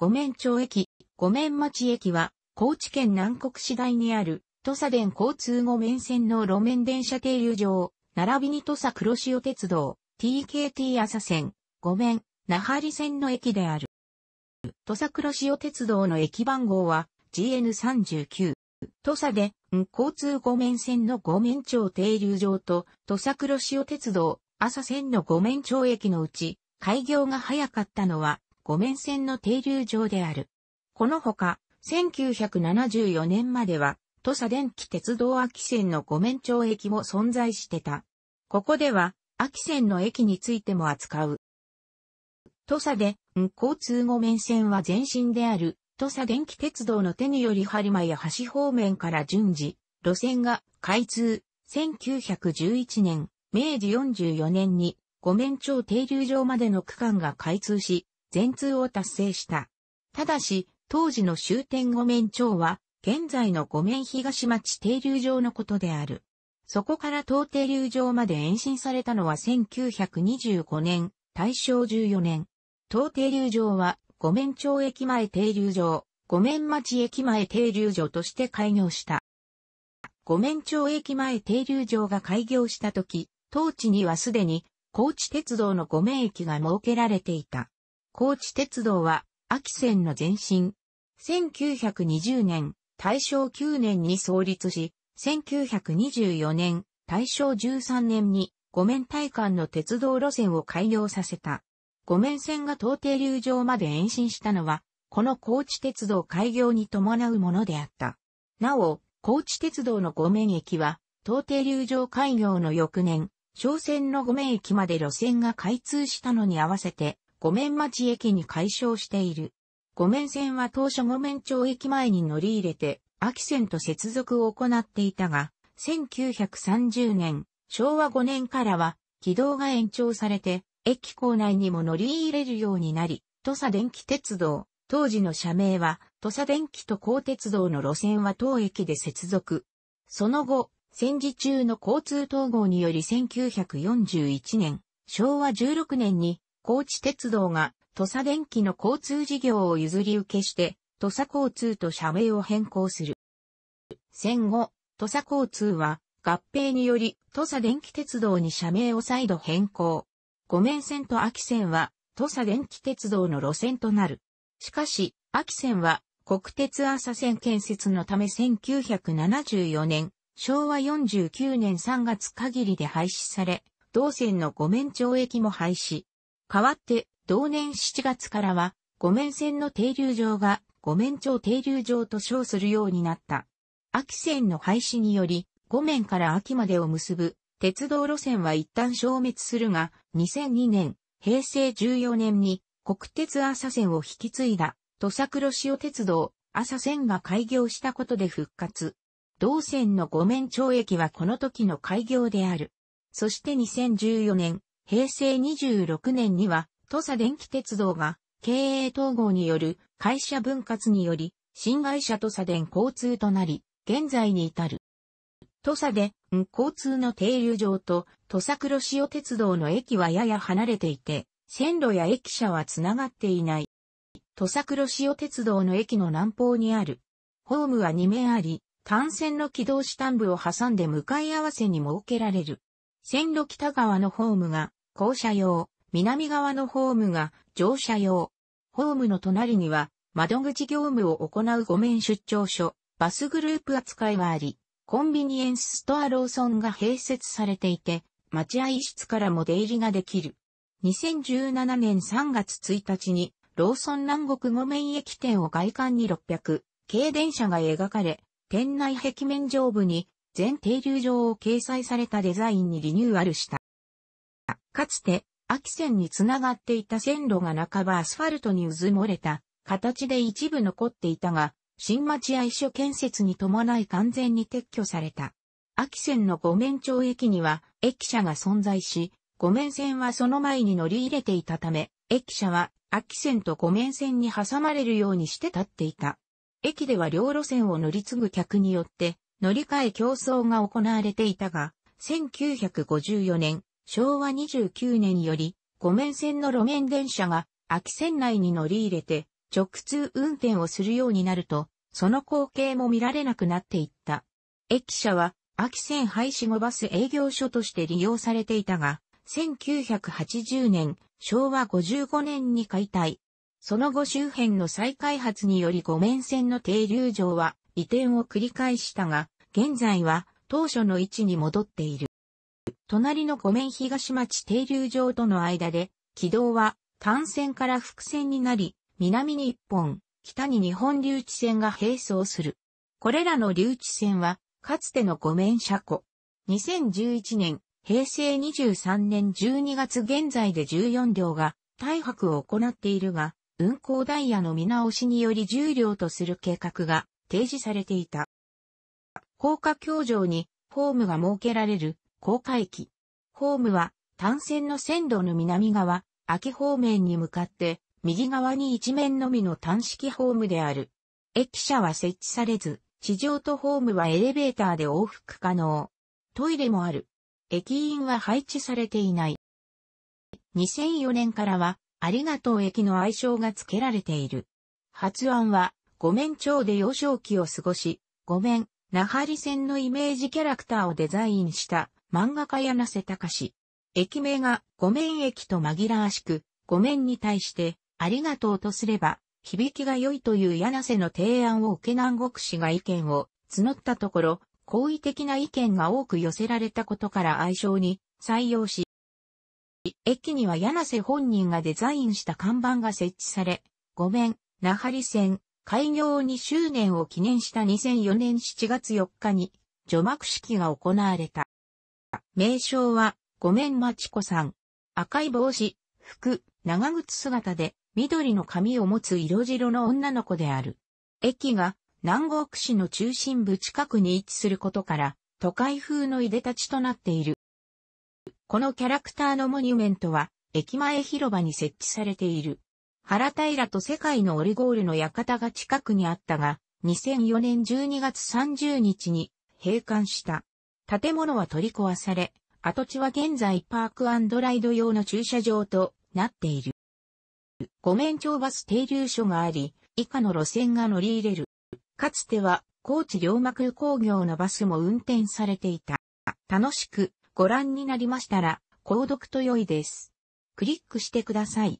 五面町駅、五面町駅は、高知県南国市内にある、土佐電交通五面線の路面電車停留場、並びに土佐黒潮鉄道、TKT 朝線、五面、那覇里線の駅である。土佐黒潮鉄道の駅番号は、GN39。土佐で、交通五面線の五面町停留場と、土佐黒潮鉄道、朝線の五面町駅のうち、開業が早かったのは、五面線の停留場である。このほか、1974年までは、土佐電気鉄道秋線の五面町駅も存在してた。ここでは、秋線の駅についても扱う。土佐で、交通五面線は前身である、土佐電気鉄道の手により播間や橋方面から順次、路線が開通。1911年、明治44年に、五面町停留場までの区間が開通し、全通を達成した。ただし、当時の終点五面町は、現在の五面東町停留場のことである。そこから東停留場まで延伸されたのは1925年、大正14年。東停留場は、五面町駅前停留場、五面町駅前停留場として開業した。五面町駅前停留場が開業した時、当地にはすでに、高知鉄道の五面駅が設けられていた。高知鉄道は、秋線の前身。1920年、大正9年に創立し、1924年、大正13年に、五面体幹の鉄道路線を開業させた。五面線が東底流上まで延伸したのは、この高知鉄道開業に伴うものであった。なお、高知鉄道の五面駅は、東底流上開業の翌年、商船の五面駅まで路線が開通したのに合わせて、五面町駅に改称している。五面線は当初五面町駅前に乗り入れて、秋線と接続を行っていたが、1930年、昭和5年からは、軌道が延長されて、駅構内にも乗り入れるようになり、土佐電気鉄道、当時の社名は、土佐電気と高鉄道の路線は当駅で接続。その後、戦時中の交通統合により1941年、昭和16年に高知鉄道が土佐電気の交通事業を譲り受けして、土佐交通と社名を変更する。戦後、土佐交通は合併により土佐電気鉄道に社名を再度変更。五面線と秋線は土佐電気鉄道の路線となる。しかし、秋線は国鉄朝線建設のため1974年、昭和49年3月限りで廃止され、同線の五面町駅も廃止。代わって、同年7月からは、五面線の停留場が五面町停留場と称するようになった。秋線の廃止により、五面から秋までを結ぶ鉄道路線は一旦消滅するが、2002年、平成14年に国鉄朝線を引き継いだ土佐黒潮鉄道朝線が開業したことで復活。同線の五面町駅はこの時の開業である。そして2014年、平成26年には、土佐電気鉄道が経営統合による会社分割により、新会社土佐電交通となり、現在に至る。土佐電交通の停留場と土佐黒潮鉄道の駅はやや離れていて、線路や駅舎はつながっていない。土佐黒潮鉄道の駅の南方にある。ホームは2面あり、単線の軌道下端部を挟んで向かい合わせに設けられる。線路北側のホームが校舎用、南側のホームが乗車用。ホームの隣には窓口業務を行う5面出張所、バスグループ扱いはあり、コンビニエンスストアローソンが併設されていて、待合室からも出入りができる。2017年3月1日に、ローソン南国五面駅店を外観に600、軽電車が描かれ、店内壁面上部に全停留場を掲載されたデザインにリニューアルした。かつて、秋線につながっていた線路が半ばアスファルトにうずもれた形で一部残っていたが、新町愛所建設に伴い完全に撤去された。秋線の五面町駅には駅舎が存在し、五面線はその前に乗り入れていたため、駅舎は秋線と五面線に挟まれるようにして立っていた。駅では両路線を乗り継ぐ客によって乗り換え競争が行われていたが、1954年、昭和29年より、五面線の路面電車が、秋線内に乗り入れて、直通運転をするようになると、その光景も見られなくなっていった。駅舎は、秋線廃止後バス営業所として利用されていたが、1980年、昭和55年に解体。その後周辺の再開発により五面線の停留場は移転を繰り返したが、現在は当初の位置に戻っている。隣の湖面東町停留場との間で、軌道は単線から複線になり、南に一本、北に日本留置線が並走する。これらの留置線は、かつての湖面車庫。2011年、平成23年12月現在で14両が、大泊を行っているが、運行ダイヤの見直しにより10両とする計画が提示されていた。高架橋上にホームが設けられる高海機。ホームは、単線の線路の南側、秋方面に向かって、右側に一面のみの単式ホームである。駅舎は設置されず、地上とホームはエレベーターで往復可能。トイレもある。駅員は配置されていない。2004年からは、ありがとう駅の愛称が付けられている。発案は、ごめん町で幼少期を過ごし、ごめん、那覇里線のイメージキャラクターをデザインした漫画家柳瀬隆。駅名がごめん駅と紛らわしく、ごめんに対して、ありがとうとすれば、響きが良いという柳瀬の提案を受け南国氏が意見を募ったところ、好意的な意見が多く寄せられたことから愛称に採用し、駅には柳瀬本人がデザインした看板が設置され、ごめん、那覇里線、開業2周年を記念した2004年7月4日に、除幕式が行われた。名称は、ごめんまちこさん。赤い帽子、服、長靴姿で、緑の髪を持つ色白の女の子である。駅が、南国市の中心部近くに位置することから、都会風のいでたちとなっている。このキャラクターのモニュメントは、駅前広場に設置されている。原平と世界のオリゴールの館が近くにあったが、2004年12月30日に閉館した。建物は取り壊され、跡地は現在パークライド用の駐車場となっている。五面町バス停留所があり、以下の路線が乗り入れる。かつては、高知龍馬空工業のバスも運転されていた。楽しくご覧になりましたら、購読と良いです。クリックしてください。